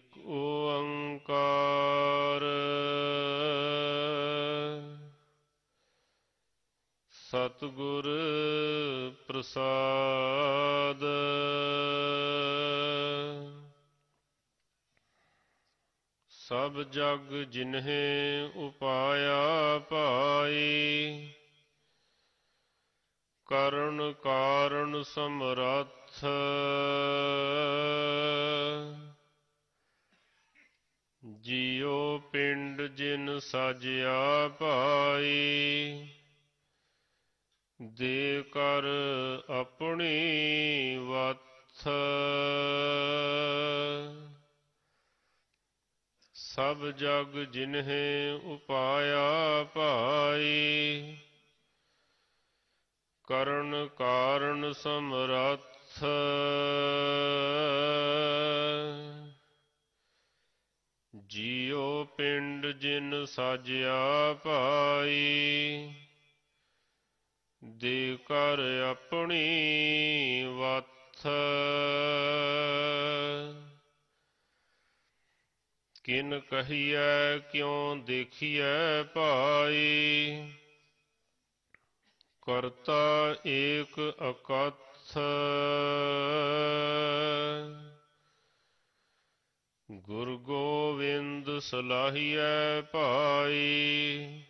ਏਕ ਓੰਕਾਰ ਸਤਗੁਰ ਪ੍ਰਸਾਦ ਸਭ ਜਗ ਜਿਨਹੇ ਉਪਾਇਆ ਪਾਈ ਕਰਨ ਕਾਰਨ ਸਮਰੱਥ ਜਿਉ ਪਿੰਡ ਜਿਨ ਸਾਜਿਆ ਭਾਈ ਦੇ ਕਰ ਆਪਣੀ ਵਥ ਸਭ ਜਗ ਜਿਨਹੇ ਉਪਾਇਆ ਭਾਈ ਕਰਨ ਕਾਰਨ ਸਮਰੱਥ ਜੀਉ ਪਿੰਡ ਜਿਨ ਸਾਜਿਆ ਭਾਈ ਦੇ ਕਰ ਆਪਣੀ ਵਥ ਕਿਨ ਕਹੀਐ ਕਿਉ ਦੇਖੀਐ ਭਾਈ ਕਰਤਾ ਏਕ ਅਕਥ ਗੁਰੂ ਸਲਾਹੀਐ ਭਾਈ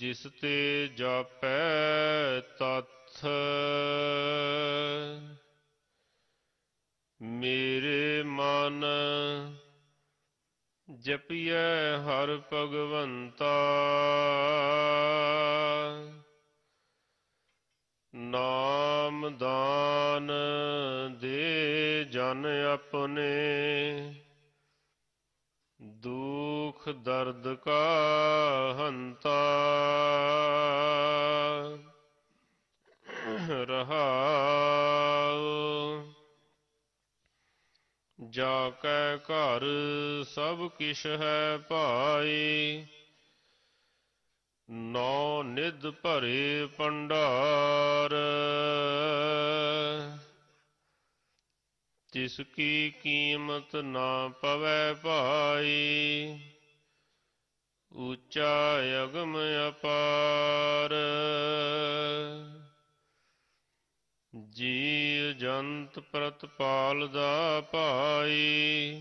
ਜਿਸ ਤੇ ਜਾਪੈ ਤਤ ਮੇਰੇ ਮਨ ਜਪਿਐ ਹਰ ਭਗਵੰਤਾ ਨਾਮ ਦਾਨ ਦੇ ਜਨ ਆਪਣੇ ਦੁਖ ਦਰਦ ਕਾ ਹੰਤਾ ਰਹਾ ਜਾ ਕੈ ਘਰ ਸਭ ਕਿਛ ਹੈ ਭਾਈ ਨੌ ਨਿਦ ਭਰੇ ਪੰਡਾਰ ਜਿਸ ਕੀ ਕੀਮਤ ਨਾ ਪਵੈ ਭਾਈ ਉੱਚਾ ਅਗਮ ਅਪਾਰ ਜੀ ਜੰਤ ਪ੍ਰਤਪਾਲ ਦਾ ਭਾਈ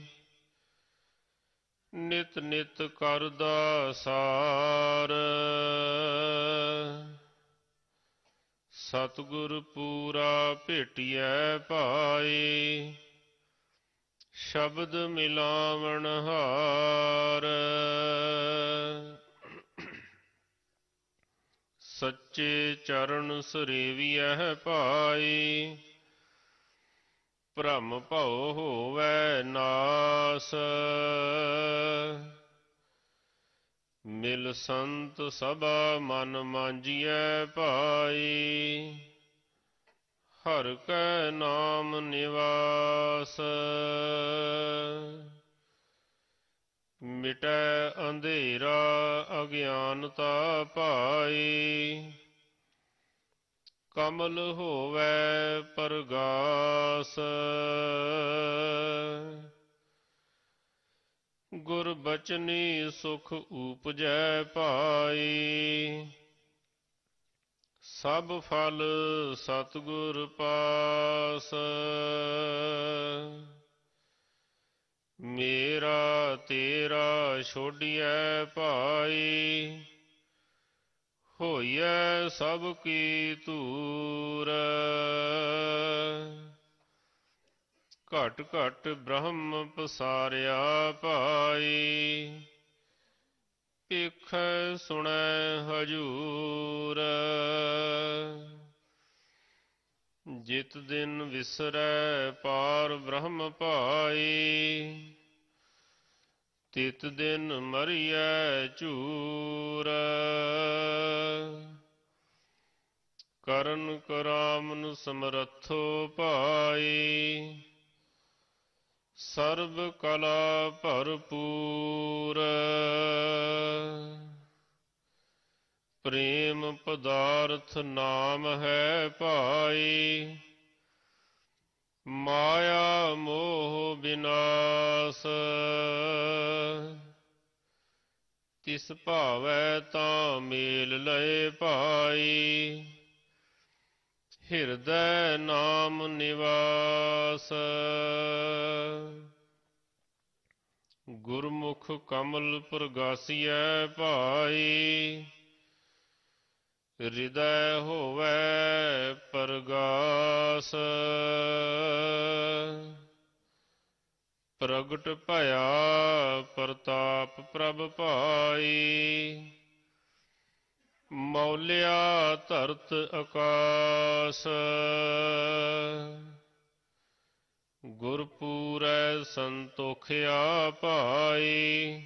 ਨਿਤ ਨਿਤ ਕਰਦਾ ਸਾਰ ਸਤਗੁਰ ਪੂਰਾ ਭੇਟਿਐ ਪਾਏ ਸ਼ਬਦ ਮਿਲਾਵਣ ਹਾਰ ਸੱਚੇ ਚਰਨ ਸਰੇਵੀਐ ਪਾਏ ਭ੍ਰਮ ਭਉ ਹੋਵੈ ਨਾਸ ਮਿਲ ਸੰਤ ਸਭਾ ਮਨ ਮਾਂਜੀਐ ਭਾਈ ਹਰ ਕੈ ਨਾਮ ਨਿਵਾਸ ਮਿਟੈ ਅੰਧੇਰਾ ਅਗਿਆਨਤਾ ਭਾਈ ਕਮਲ ਹੋਵੇ ਪਰਗਾਸ ਗੁਰ ਬਚਨੀ ਸੁਖ ਉਪਜੈ ਭਾਈ ਸਭ ਫਲ ਸਤਗੁਰ ਪਾਸ ਮੇਰਾ ਤੇਰਾ ਛੋੜਿਐ ਭਾਈ ਹੋਈਐ ਸਭ ਕੀ ਧੂਰ ਘਟ ਘਟ ਬ੍ਰਹਮ ਪਸਾਰਿਆ ਭਾਈ ਇਖ ਸੁਣੈ ਹਜੂਰ ਜਿਤ ਦਿਨ ਵਿਸਰੈ ਪਾਰ ਬ੍ਰਹਮ ਭਾਈ ਤਿਤ ਦਿਨ ਮਰੀਐ ਝੂਰ ਕਰਨ ਨੂੰ ਸਮਰੱਥੋ ਭਾਈ ਸਰਬ ਕਲਾ ਭਰਪੂਰ ਪ੍ਰੇਮ ਪਦਾਰਥ ਨਾਮ ਹੈ ਭਾਈ ਮਾਇਆ ਮੋਹ ਬਿਨਾਸ਼ ਤਿਸ ਭਾਵੈ ਤਾਂ ਮੇਲ ਲਏ ਭਾਈ ਹਿਰਦੈ ਨਾਮ ਨਿਵਾਸ ਗੁਰਮੁਖ ਕਮਲ ਪ੍ਰਗਾਸੀਐ ਭਾਈ ਹਿਰਦੈ ਹੋਵੇ ਪ੍ਰਗਾਸ ਪ੍ਰਗਟ ਭਇਆ ਪ੍ਰਤਾਪ ਪ੍ਰਭ ਭਾਈ ਮੌਲਿਆ ਧਰਤ ਆਕਾਸ ਗੁਰਪੂਰੈ ਸੰਤੋਖਿਆ ਭਾਈ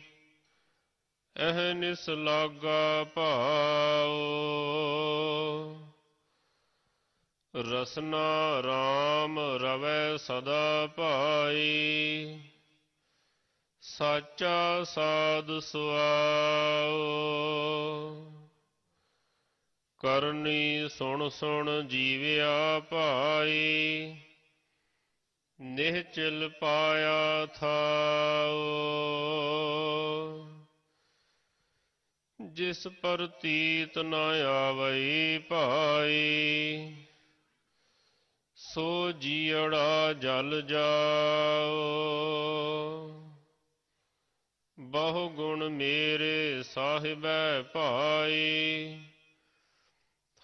ਅਹਨਿਸ ਲਾਗਾ ਭਾਉ ਰਸਨਾ RAM ਰਵੈ ਸਦਾ ਭਾਈ ਸਾਚਾ ਸਾਧ ਸੁਆ ਕਰਨੀ ਸੁਣ ਸੁਣ ਜੀਵਿਆ ਭਾਈ ਨਿਹਚਲ ਪਾਇਆ ਥਾਉ ਜਿਸ ਪ੍ਰਤੀਤ ਨ ਆਵਈ ਭਾਈ ਸੋ ਜੀੜਾ ਜਲ ਜਾਉ ਬਹੁ ਗੁਣ ਮੇਰੇ ਸਾਹਿਬੈ ਭਾਈ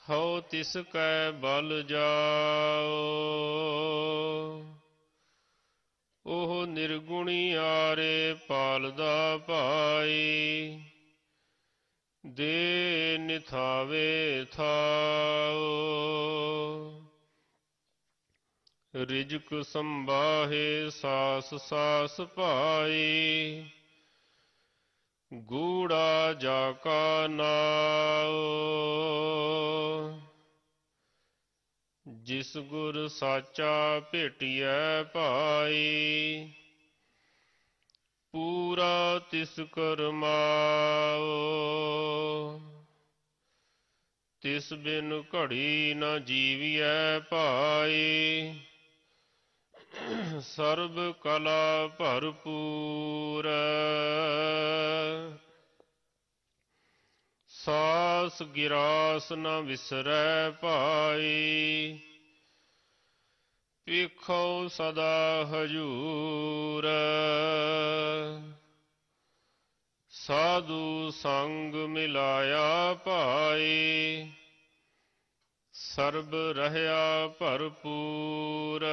ਹਉ ਤਿਸ ਕੈ ਬਲ ਜਾਓ ਉਹ ਨਿਰਗੁਣੀ ਆਰੇ ਪਾਲਦਾ ਭਾਈ ਦੇ ਨਿਥਾਵੇ ਥਾਉ ਰਿਜਕ ਸੰਭਾਹੇ ਸਾਸ ਸਾਸ ਭਾਈ ਗੂੜਾ ਜਾ ਕਾ ਨਾਉ ਜਿਸ ਗੁਰ ਸਾਚਾ ਭੇਟਿਐ ਭਾਈ ਪੂਰਾ ਤਿਸ ਕਰਮਾਉ ਤਿਸ ਬਿਨ ਘੜੀ ਨਾ ਜੀਵੀਐ ਭਾਈ ਸਰਬ ਕਲਾ ਭਰਪੂਰ ਸਾਸ ਗਿਰਾਸ ਨਾ ਵਿਸਰੈ ਭਾਈ ਪਿਖੋ ਸਦਾ ਹਜੂਰ ਸਾਧੂ ਸੰਗ ਮਿਲਾਇਆ ਭਾਈ ਸਰਬ ਰਹਿਆ ਭਰਪੂਰ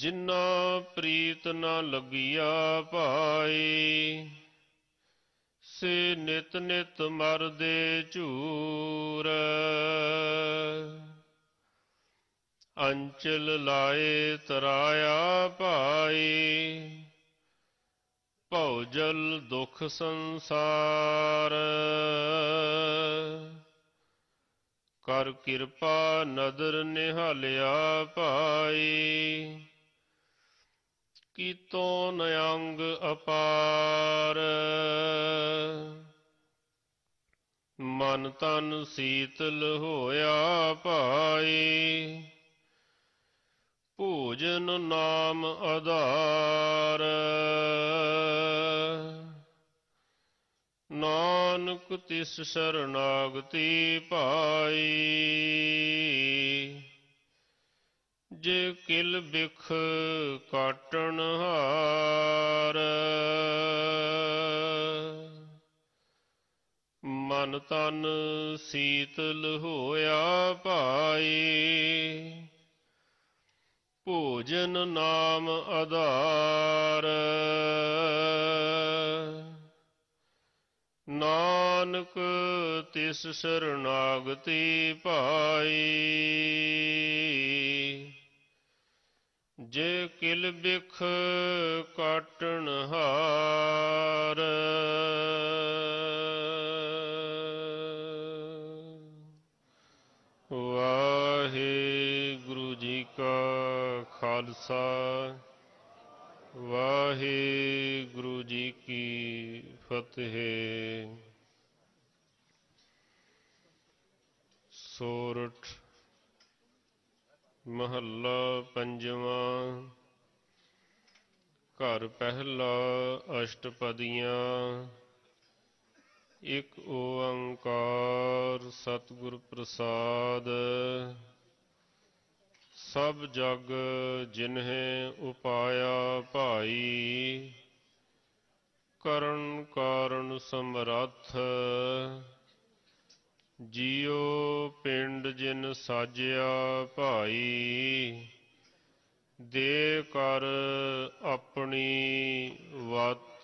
ਜਿਨ੍ਹਾਂ ਪ੍ਰੀਤ ਨਾ ਲੱਗਿਆ ਭਾਈ ਸੇ ਨਿਤ ਨਿਤ ਮਰਦੇ ਝੂਰ ਅੰਚਲ ਲਾਏ ਤਰਾਇਆ ਭਾਈ ਭਉਜਲ ਦੁਖ ਸੰਸਾਰ ਕਰ ਕਿਰਪਾ ਨਦਰ ਨਿਹਾਲਿਆ ਭਾਈ ਕੀਤੋ ਨਯੰਗ ਅਪਾਰ ਮਨ ਤਨ ਸੀਤਲ ਹੋਇਆ ਭਾਈ ਭੋਜਨ ਨਾਮ ਆਧਾਰ ਨਾਨਕ ਤਿਸ ਸਰਨਾਗਤੀ ਭਾਈ ਜੇ ਕਿਲ ਬਿਖ ਕਾਟਣ ਹਾਰ ਮਨ ਤਨ ਸੀਤਲ ਹੋਇਆ ਭਾਈ ਭੋਜਨ ਨਾਮ ਆਧਾਰ ਨਾਨਕ ਤਿਸ ਸਰਨਾਗਤੀ ਭਾਈ ਜੇ ਕਿਲ ਬਿਖ ਕਟਣ ਹਾਰ ਵਾਹੇ ਗੁਰੂ ਜੀ ਕਾ ਖਾਲਸਾ ਵਾਹੇ ਗੁਰੂ ਜੀ ਕੀ ਫਤਿਹ ਸੋਰਠ ਮਹੱਲਾ ਪੰਜਵਾਂ ਘਰ ਪਹਿਲਾ ਅਸ਼ਟਪਦੀਆਂ ਇਕ ਓੰਕਾਰ ਸਤਿਗੁਰ ਪ੍ਰਸਾਦ ਸਭ ਜਗ ਜਿਨਹਿ ਉਪਾਇਆ ਭਾਈ ਕਰਨ ਕਾਰਨ ਸਮਰੱਥ ਜੀਉ ਪਿੰਡ ਜਿਨ ਸਾਜਿਆ ਭਾਈ ਦੇ ਕਰ ਆਪਣੀ ਵਤ